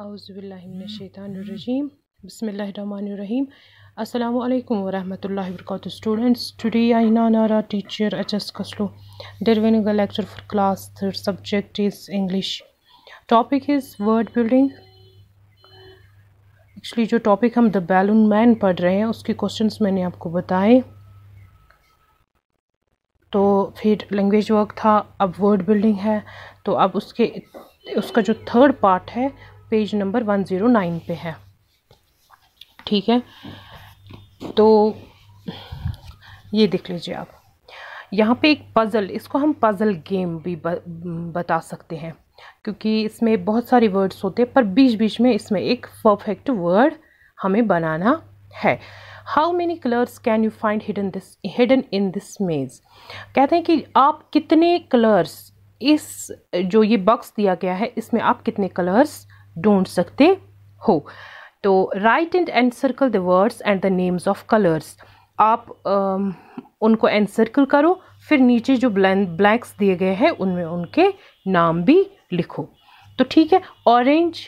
आउज़बिल्लाशैतरजीम बसमीम अल्लाम वरम वर्क स्टूडेंट्स टुडे आई ना नारा टीचर एच एस कसलो डरवेगा lecture for class third subject is English topic is word building actually जो टॉपिक हम द बैलून मैन पढ़ रहे हैं उसके क्वेश्चन मैंने आपको बताए तो फिर लैंग्वेज वर्क था अब वर्ड बिल्डिंग है तो अब उसके उसका जो थर्ड पार्ट है page number one zero nine पे है ठीक है तो ये देख लीजिए आप यहाँ पे एक पज़ल इसको हम पज़ल गेम भी ब, बता सकते हैं क्योंकि इसमें बहुत सारे वर्ड्स होते हैं पर बीच बीच में इसमें एक परफेक्ट वर्ड हमें बनाना है how many colours can you find hidden this hidden in this maze कहते हैं कि आप कितने कलर्स इस जो ये बॉक्स दिया गया है इसमें आप कितने कलर्स ढूंढ सकते हो तो right and and circle the words and the names of colours आप आ, उनको एंड सर्कल करो फिर नीचे जो ब्लैंक्स दिए गए हैं उनमें उनके नाम भी लिखो तो ठीक है ऑरेंज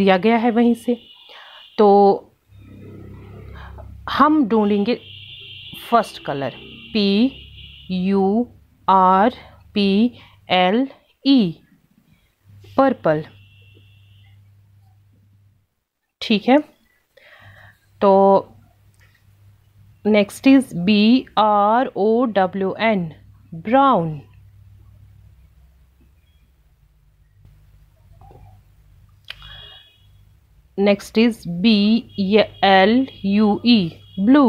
दिया गया है वहीं से तो हम ढूंढेंगे first colour P U R P L E purple ठीक है तो next is B R O W N brown next is B L U E blue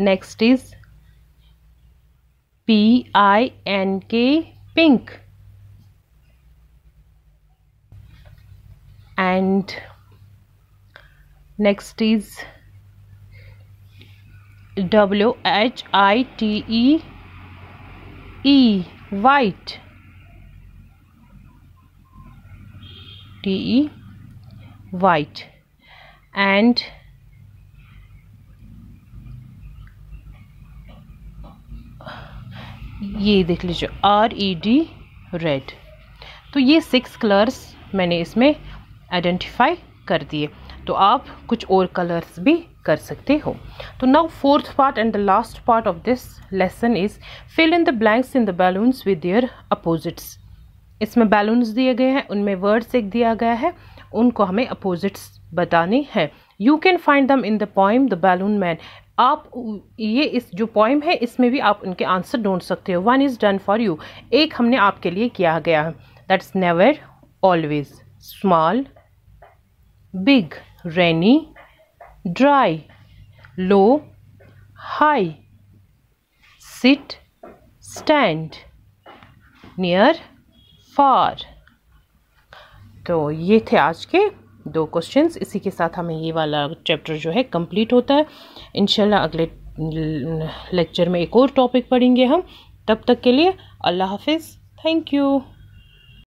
next is P I N K pink and next is w h i t e e white t e white and ये देख लीजिए R E D red तो ये six colours मैंने इसमें identify कर दिए तो आप कुछ और कलर्स भी कर सकते हो तो now fourth part and the last part of this lesson is fill in the blanks in the balloons with their opposites इसमें बैलून्स दिए गए हैं उनमें वर्ड्स एक दिया गया है उनको हमें अपोजिट्स बताने हैं you can find them in the poem the balloon man आप ये इस जो पॉइम है इसमें भी आप उनके आंसर ढूंढ सकते हो one is done for you एक हमने आपके लिए किया गया है that's never always small big rainy dry low high sit stand near far तो ये थे आज के दो क्वेश्चंस इसी के साथ हमें ये वाला चैप्टर जो है कंप्लीट होता है इनशाला अगले लेक्चर में एक और टॉपिक पढ़ेंगे हम तब तक के लिए अल्लाह हाफिज़ थैंक यू